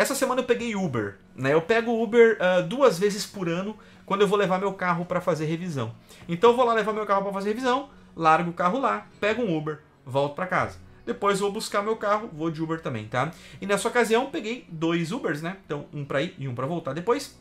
Essa semana eu peguei Uber, né? Eu pego Uber uh, duas vezes por ano quando eu vou levar meu carro para fazer revisão. Então eu vou lá levar meu carro para fazer revisão, largo o carro lá, pego um Uber, volto para casa. Depois vou buscar meu carro, vou de Uber também, tá? E nessa ocasião peguei dois Ubers, né? Então um para ir e um para voltar depois,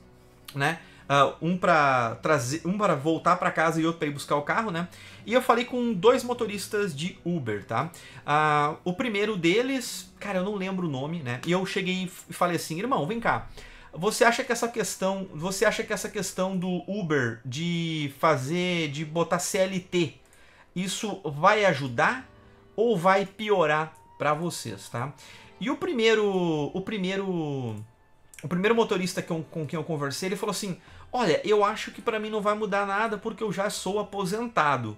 né? Uh, um para trazer, um para voltar para casa e outro para ir buscar o carro, né? E eu falei com dois motoristas de Uber, tá? Uh, o primeiro deles, cara, eu não lembro o nome, né? E eu cheguei e falei assim, irmão, vem cá. Você acha que essa questão, você acha que essa questão do Uber de fazer, de botar CLT, isso vai ajudar ou vai piorar para vocês, tá? E o primeiro, o primeiro o primeiro motorista que com quem eu conversei, ele falou assim: Olha, eu acho que para mim não vai mudar nada porque eu já sou aposentado.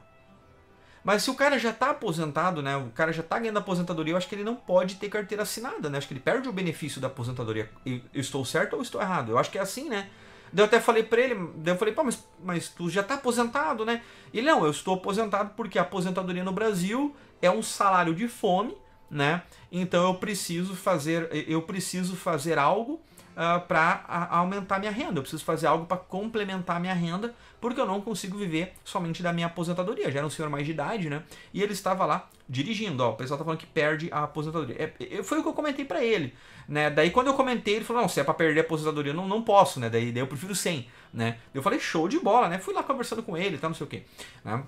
Mas se o cara já está aposentado, né? O cara já está ganhando aposentadoria, eu acho que ele não pode ter carteira assinada, né? acho que ele perde o benefício da aposentadoria. Eu estou certo ou estou errado? Eu acho que é assim, né? Daí eu até falei para ele, daí eu falei, pô, mas, mas tu já está aposentado, né? E não, eu estou aposentado porque a aposentadoria no Brasil é um salário de fome, né? Então eu preciso fazer, eu preciso fazer algo uh, ah, para aumentar minha renda. Eu preciso fazer algo para complementar minha renda, porque eu não consigo viver somente da minha aposentadoria. Já era um senhor mais de idade, né? E ele estava lá dirigindo. Ó, o pessoal tá falando que perde a aposentadoria. É, é, foi o que eu comentei para ele. Né? Daí quando eu comentei, ele falou: não, se é para perder a aposentadoria, não, não posso, né? Daí, daí eu prefiro 100, né? Eu falei: show de bola, né? Fui lá conversando com ele, tá? Não sei o quê, né?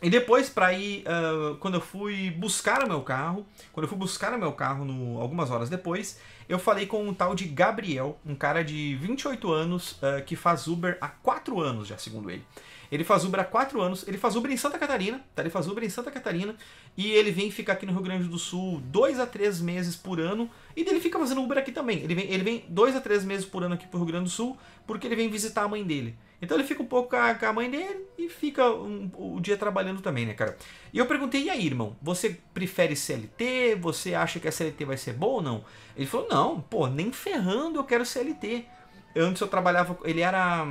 E depois, para ir, uh, quando eu fui buscar o meu carro, quando eu fui buscar o meu carro no, algumas horas depois, eu falei com um tal de Gabriel, um cara de 28 anos uh, que faz Uber há 4 anos já, segundo ele. Ele faz Uber há 4 anos, ele faz Uber em Santa Catarina, tá? Ele faz Uber em Santa Catarina e ele vem ficar aqui no Rio Grande do Sul 2 a 3 meses por ano e ele fica fazendo Uber aqui também. Ele vem 2 ele vem dois a 3 meses por ano aqui pro Rio Grande do Sul porque ele vem visitar a mãe dele. Então ele fica um pouco com a, com a mãe dele e fica um, o dia trabalhando também, né, cara? E eu perguntei, e aí, irmão, você prefere CLT? Você acha que a CLT vai ser boa ou não? Ele falou, não, pô, nem ferrando eu quero CLT. Antes eu trabalhava, ele era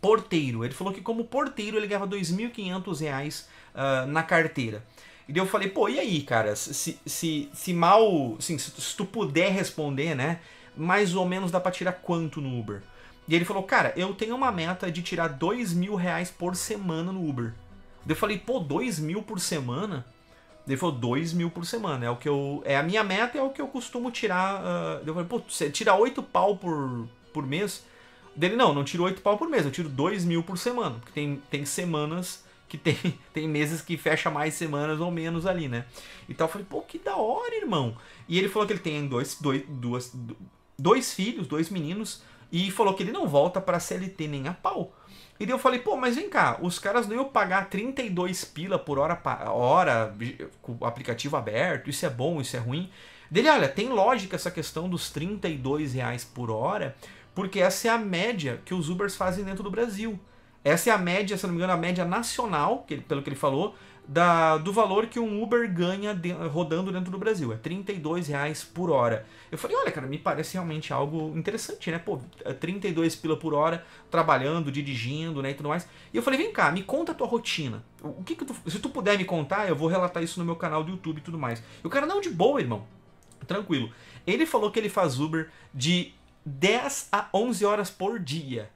porteiro. Ele falou que como porteiro ele ganhava R$ 2.500 uh, na carteira. E eu falei, pô, e aí, cara, se, se, se mal, assim, se, se tu puder responder, né, mais ou menos dá pra tirar quanto no Uber? E ele falou, cara, eu tenho uma meta de tirar dois mil reais por semana no Uber. eu falei, pô, dois mil por semana? ele falou, dois mil por semana. É o que eu. É a minha meta, é o que eu costumo tirar. Uh... eu falei, pô, você tira oito pau por, por mês? Dele, não, não tiro oito pau por mês, eu tiro dois mil por semana. Porque tem, tem semanas que tem, tem meses que fecha mais semanas ou menos ali, né? Então eu falei, pô, que da hora, irmão. E ele falou que ele tem dois, dois, duas, dois filhos, dois meninos. E falou que ele não volta para CLT nem a pau. E daí eu falei, pô, mas vem cá, os caras não iam pagar 32 pila por hora, hora com o aplicativo aberto, isso é bom, isso é ruim. Dele, olha, tem lógica essa questão dos 32 reais por hora, porque essa é a média que os Ubers fazem dentro do Brasil. Essa é a média, se não me engano, a média nacional, que, pelo que ele falou, da, do valor que um Uber ganha de, rodando dentro do Brasil. É 32 reais por hora. Eu falei, olha, cara, me parece realmente algo interessante, né? Pô, 32 é pila por hora, trabalhando, dirigindo, né, e tudo mais. E eu falei, vem cá, me conta a tua rotina. O que que tu... Se tu puder me contar, eu vou relatar isso no meu canal do YouTube e tudo mais. E o cara, não, de boa, irmão. Tranquilo. Ele falou que ele faz Uber de 10 a 11 horas por dia.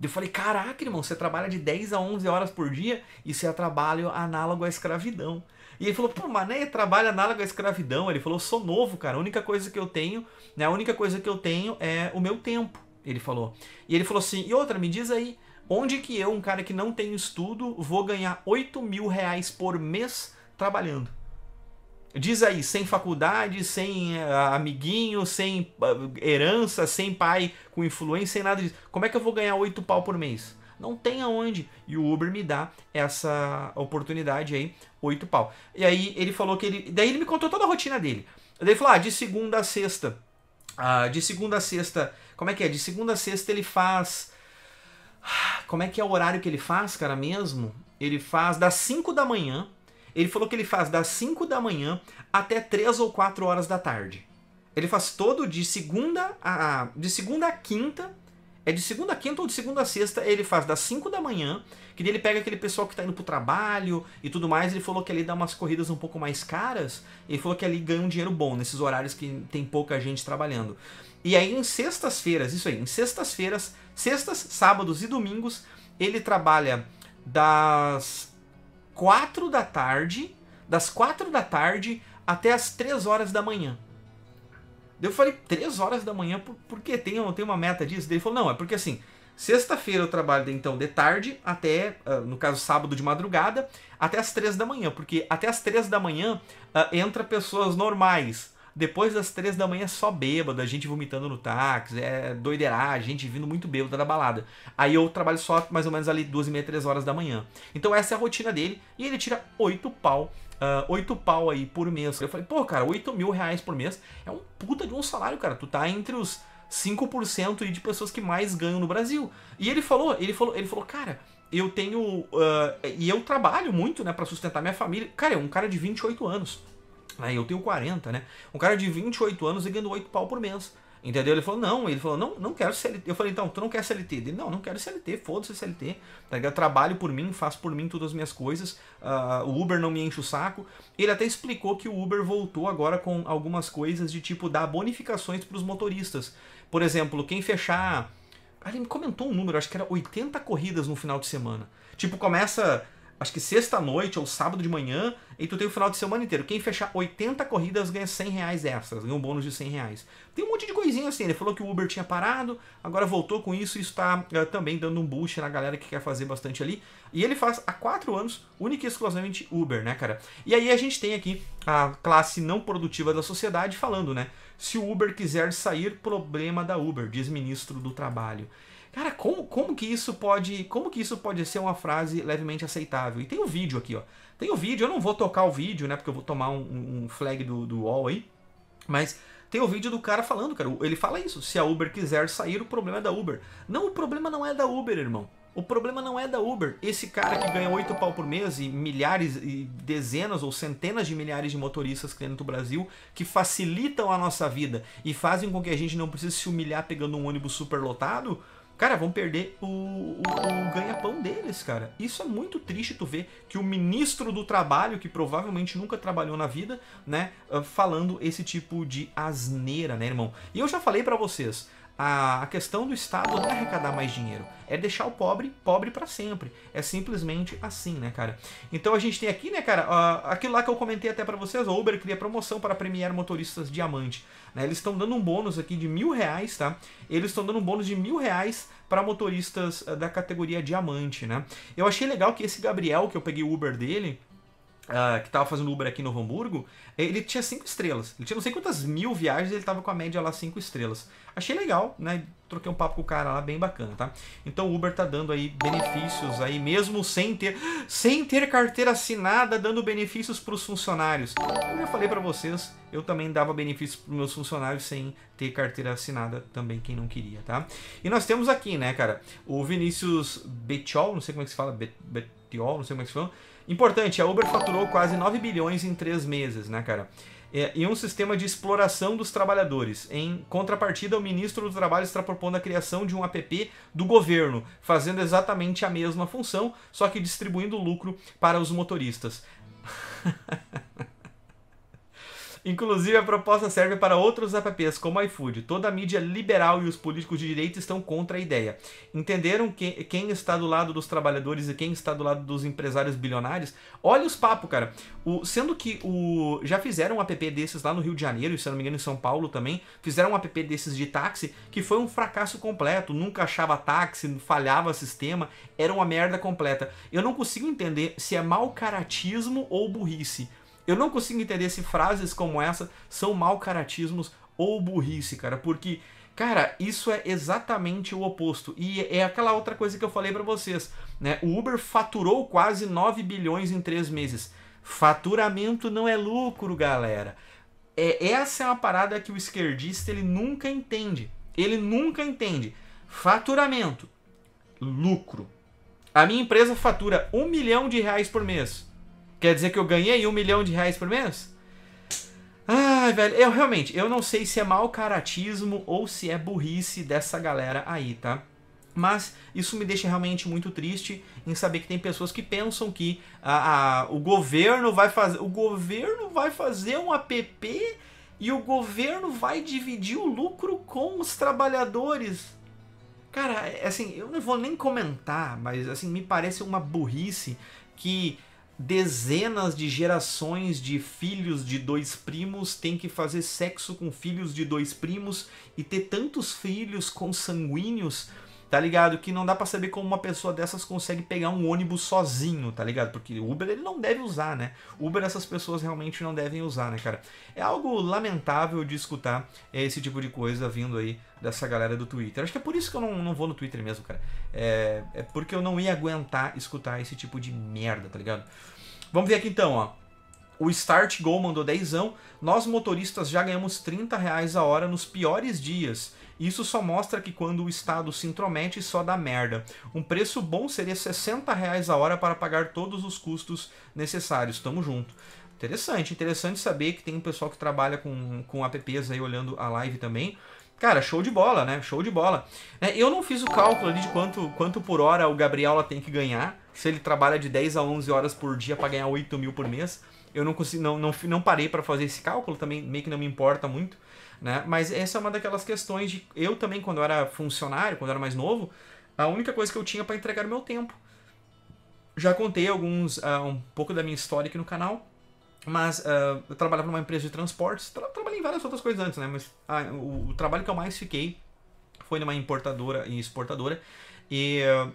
Eu falei, caraca, irmão, você trabalha de 10 a 11 horas por dia, isso é trabalho análogo à escravidão. E ele falou, pô, mas né, trabalho análogo à escravidão. Ele falou, sou novo, cara, a única coisa que eu tenho, né, a única coisa que eu tenho é o meu tempo, ele falou. E ele falou assim, e outra, me diz aí, onde que eu, um cara que não tem estudo, vou ganhar 8 mil reais por mês trabalhando? Diz aí, sem faculdade, sem uh, amiguinho, sem uh, herança, sem pai com influência, sem nada disso. Como é que eu vou ganhar oito pau por mês? Não tem aonde. E o Uber me dá essa oportunidade aí, oito pau. E aí ele falou que ele. Daí ele me contou toda a rotina dele. Daí ele falou: ah, de segunda a sexta. Ah, de segunda a sexta. Como é que é? De segunda a sexta ele faz. Como é que é o horário que ele faz, cara mesmo? Ele faz das cinco da manhã ele falou que ele faz das 5 da manhã até 3 ou 4 horas da tarde. Ele faz todo de segunda a de segunda a quinta, é de segunda a quinta ou de segunda a sexta, ele faz das 5 da manhã, que daí ele pega aquele pessoal que está indo pro trabalho e tudo mais, ele falou que ali dá umas corridas um pouco mais caras, ele falou que ali ganha um dinheiro bom nesses horários que tem pouca gente trabalhando. E aí em sextas-feiras, isso aí, em sextas-feiras, sextas, sábados e domingos, ele trabalha das 4 da tarde, das 4 da tarde até as 3 horas da manhã. Eu falei, 3 horas da manhã, por, por que tem, tem uma meta disso? Ele falou, não, é porque assim, sexta-feira eu trabalho então de tarde até, uh, no caso sábado de madrugada, até as 3 da manhã, porque até as 3 da manhã uh, entra pessoas normais, depois das três da manhã é só bêbado, a gente vomitando no táxi, é doideira, a gente vindo muito bêbado da tá balada. Aí eu trabalho só mais ou menos ali duas e meia, três horas da manhã. Então essa é a rotina dele e ele tira oito pau uh, pau aí por mês. Eu falei, pô, cara, oito mil reais por mês é um puta de um salário, cara. Tu tá entre os 5% de pessoas que mais ganham no Brasil. E ele falou, ele falou, ele falou, cara, eu tenho. Uh, e eu trabalho muito, né, para sustentar minha família. Cara, é um cara de 28 anos. Né? Eu tenho 40, né? Um cara de 28 anos e ganhando 8 pau por mês. Entendeu? Ele falou, não, ele falou, não, não quero CLT. Eu falei, então, tu não quer CLT? Ele, não, não quero CLT, foda-se CLT. Tá ligado? Trabalho por mim, faço por mim todas as minhas coisas. Uh, o Uber não me enche o saco. Ele até explicou que o Uber voltou agora com algumas coisas de tipo dar bonificações para os motoristas. Por exemplo, quem fechar. Ele me comentou um número, acho que era 80 corridas no final de semana. Tipo, começa acho que sexta-noite ou sábado de manhã, e tu tem o final de semana inteiro. Quem fechar 80 corridas ganha 100 reais extras, ganha um bônus de 100 reais. Tem um monte de coisinha assim, ele falou que o Uber tinha parado, agora voltou com isso e está eh, também dando um boost na galera que quer fazer bastante ali. E ele faz há 4 anos, única e exclusivamente Uber, né, cara? E aí a gente tem aqui a classe não produtiva da sociedade falando, né? Se o Uber quiser sair, problema da Uber, diz ministro do Trabalho. Cara, como, como que isso pode. Como que isso pode ser uma frase levemente aceitável? E tem o um vídeo aqui, ó. Tem o um vídeo, eu não vou tocar o vídeo, né? Porque eu vou tomar um, um flag do, do UOL aí. Mas tem o vídeo do cara falando, cara. Ele fala isso. Se a Uber quiser sair, o problema é da Uber. Não, o problema não é da Uber, irmão. O problema não é da Uber. Esse cara que ganha oito pau por mês e milhares e dezenas ou centenas de milhares de motoristas que tem no Brasil que facilitam a nossa vida e fazem com que a gente não precise se humilhar pegando um ônibus superlotado, Cara, vão perder o, o, o ganha-pão deles, cara. Isso é muito triste tu ver que o ministro do trabalho, que provavelmente nunca trabalhou na vida, né, ah, falando esse tipo de asneira, né, irmão? E eu já falei para vocês, a, a questão do Estado não é arrecadar mais dinheiro, é deixar o pobre pobre para sempre. É simplesmente assim, né, cara? Então a gente tem aqui, né, cara, uh, aquilo lá que eu comentei até para vocês, a Uber cria promoção para premiar motoristas diamante. Né? Eles estão dando um bônus aqui de mil reais, tá? Eles estão dando um bônus de mil reais para motoristas eh, da categoria diamante, né? Eu achei legal que esse Gabriel, que eu peguei o Uber dele, Uh, que estava fazendo Uber aqui em Novo Hamburgo, ele tinha cinco estrelas. Ele tinha não sei quantas mil viagens, ele estava com a média lá cinco estrelas. Achei legal, né? Troquei um papo com o cara lá, bem bacana, tá? Então o Uber tá dando aí benefícios aí, mesmo sem ter, sem ter carteira assinada, dando benefícios para os funcionários. Eu já falei para vocês, eu também dava benefícios para meus funcionários sem ter carteira assinada também, quem não queria, tá? E nós temos aqui, né, cara, o Vinícius Betiol, não sei como é que se fala, Betiol, não sei como é que se fala, Importante, a Uber faturou quase 9 bilhões em 3 meses, né, cara? É, e um sistema de exploração dos trabalhadores. Em contrapartida, o ministro do Trabalho está propondo a criação de um app do governo, fazendo exatamente a mesma função, só que distribuindo lucro para os motoristas. Inclusive, a proposta serve para outros apps, como iFood. Toda a mídia liberal e os políticos de direita estão contra a ideia. Entenderam que, quem está do lado dos trabalhadores e quem está do lado dos empresários bilionários? Olha os papos, cara. O, sendo que o já fizeram um app desses lá no Rio de Janeiro, e se não me engano em São Paulo também, fizeram um app desses de táxi, que foi um fracasso completo. Nunca achava táxi, falhava sistema, era uma merda completa. Eu não consigo entender se é mau caratismo ou burrice. Eu não consigo entender se frases como essa são mal caratismos ou burrice, cara, porque Cara, isso é exatamente o oposto. E é aquela outra coisa que eu falei para vocês, né? O Uber faturou quase 9 bilhões em 3 meses. Faturamento não é lucro, galera. É, essa é uma parada que o esquerdista ele nunca entende. Ele nunca entende. Faturamento, lucro. A minha empresa fatura um milhão de reais por mês. Quer dizer que eu ganhei um milhão de reais por mês? Ai, velho, eu realmente, eu não sei se é mau caratismo ou se é burrice dessa galera aí, tá? Mas isso me deixa realmente muito triste em saber que tem pessoas que pensam que a, a, o governo vai fazer. O governo vai fazer um app e o governo vai dividir o lucro com os trabalhadores. Cara, é, assim, eu não vou nem comentar, mas assim, me parece uma burrice que dezenas de gerações de filhos de dois primos têm que fazer sexo com filhos de dois primos e ter tantos filhos consanguíneos tá ligado? Que não dá para saber como uma pessoa dessas consegue pegar um ônibus sozinho, tá ligado? Porque Uber ele não deve usar, né? Uber essas pessoas realmente não devem usar, né, cara? É algo lamentável de escutar esse tipo de coisa vindo aí dessa galera do Twitter. Acho que é por isso que eu não, não vou no Twitter mesmo, cara. É, é porque eu não ia aguentar escutar esse tipo de merda, tá ligado? Vamos ver aqui então, ó. O Start Go mandou 10. Nós motoristas já ganhamos 30 reais a hora nos piores dias isso só mostra que quando o Estado se intromete, só dá merda. Um preço bom seria 60 reais a hora para pagar todos os custos necessários. Tamo junto. Interessante, interessante saber que tem um pessoal que trabalha com, com apps aí olhando a live também. Cara, show de bola, né? Show de bola. É, eu não fiz o cálculo ali de quanto, quanto por hora o Gabriel tem que ganhar. Se ele trabalha de 10 a 11 horas por dia para ganhar 8 mil por mês. Eu não, consigo, não, não, não parei para fazer esse cálculo, também meio que não me importa muito. Né? Mas essa é uma daquelas questões de. Eu também, quando eu era funcionário, quando eu era mais novo, a única coisa que eu tinha para entregar o meu tempo. Já contei alguns. Uh, um pouco da minha história aqui no canal. Mas uh, eu trabalhava numa empresa de transportes. Tra trabalhei em várias outras coisas antes, né? Mas ah, o, o, trabalho que eu mais fiquei foi numa importadora e exportadora. E uh,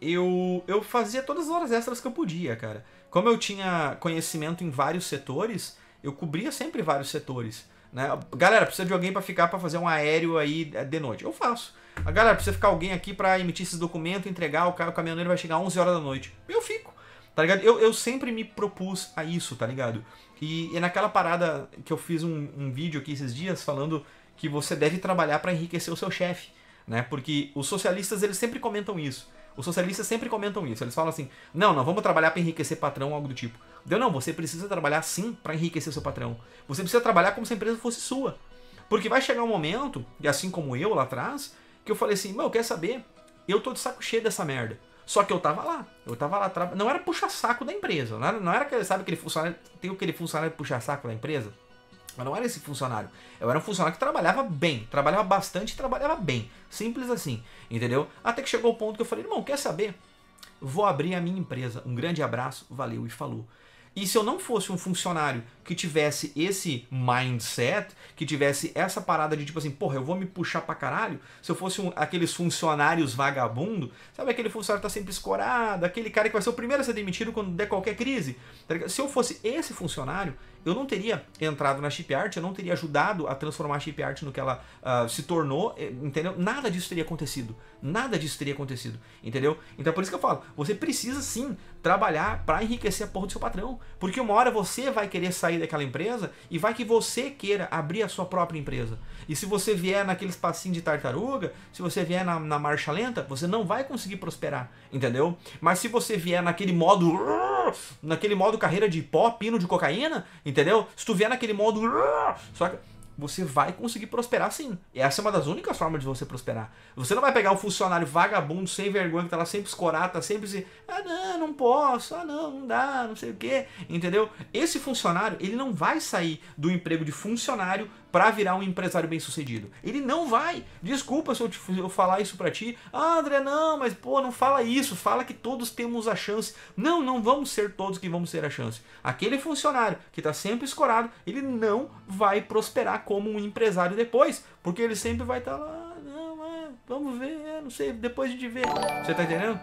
eu, eu fazia todas as horas extras que eu podia, cara. Como eu tinha conhecimento em vários setores, eu cobria sempre vários setores. Né? Galera, precisa de alguém para ficar para fazer um aéreo aí é, de noite. Eu faço. A galera precisa ficar alguém aqui para emitir esses documentos, entregar, o, o caminhoneiro vai chegar às 11 horas da noite. Eu fico. Tá ligado? Eu, eu sempre me propus a isso, tá ligado? E, naquela parada que eu fiz um, um vídeo aqui esses dias falando que você deve trabalhar para enriquecer o seu chefe, né? Porque os socialistas eles sempre comentam isso. Os socialistas sempre comentam isso. Eles falam assim: "Não, não vamos trabalhar para enriquecer patrão algo do tipo". Deu não, você precisa trabalhar sim para enriquecer seu patrão. Você precisa trabalhar como se a empresa fosse sua. Porque vai chegar um momento, e assim como eu lá atrás, que eu falei assim, meu, quer saber? Eu tô de saco cheio dessa merda. Só que eu tava lá. Eu tava lá. Não era puxa-saco da empresa. Não era, não era aquele, sabe, ele funcionário. Tem aquele funcionário puxa-saco da empresa? Mas não era esse funcionário. Eu era um funcionário que trabalhava bem. Trabalhava bastante e trabalhava bem. Simples assim. Entendeu? Até que chegou o ponto que eu falei, irmão, quer saber? Vou abrir a minha empresa. Um grande abraço, valeu e falou. E se eu não fosse um funcionário que tivesse esse mindset, que tivesse essa parada de tipo assim, porra, eu vou me puxar pra caralho, se eu fosse um, aqueles funcionários vagabundo, sabe aquele funcionário que tá sempre escorado, aquele cara que vai ser o primeiro a ser demitido quando der qualquer crise? Tá se eu fosse esse funcionário, eu não teria entrado na Chip Art, eu não teria ajudado a transformar a Chip Art no que ela uh, se tornou, eh, entendeu? Nada disso teria acontecido. Nada disso teria acontecido, entendeu? Então é por isso que eu falo, você precisa sim trabalhar para enriquecer a porra do seu patrão, porque uma hora você vai querer sair daquela empresa e vai que você queira abrir a sua própria empresa. E se você vier naquele espacinho de tartaruga, se você vier na, na marcha lenta, você não vai conseguir prosperar, entendeu? Mas se você vier naquele modo naquele modo carreira de pó, pino de cocaína, entendeu? entendeu? Se tu vier naquele modo. Só que você vai conseguir prosperar sim. E essa é uma das únicas formas de você prosperar. Você não vai pegar um funcionário vagabundo, sem vergonha, que tá lá sempre escorado, tá sempre se. Ah, não, não posso, ah, não, não dá, não sei o quê. Entendeu? Esse funcionário, ele não vai sair do emprego de funcionário para virar um empresário bem-sucedido. Ele não vai. Desculpa se eu, te, eu falar isso para ti. Ah, André, não, mas pô, não fala isso. Fala que todos temos a chance. Não, não vamos ser todos que vamos ter a chance. Aquele funcionário que está sempre escorado, ele não vai prosperar como um empresário depois, porque ele sempre vai estar tá lá, não, é, vamos ver, é, não sei, depois de ver. Você tá entendendo?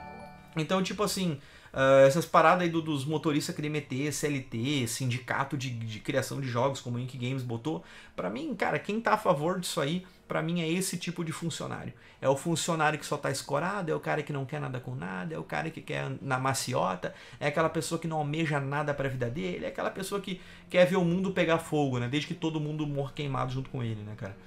Então, tipo assim, Uh, essas paradas aí do, dos motoristas querer meter CLT, sindicato de, de criação de jogos, como o Ink Games botou. para mim, cara, quem tá a favor disso aí, para mim é esse tipo de funcionário. É o funcionário que só tá escorado, é o cara que não quer nada com nada, é o cara que quer na maciota, é aquela pessoa que não almeja nada para a vida dele, é aquela pessoa que quer ver o mundo pegar fogo, né? Desde que todo mundo morra queimado junto com ele, né, cara?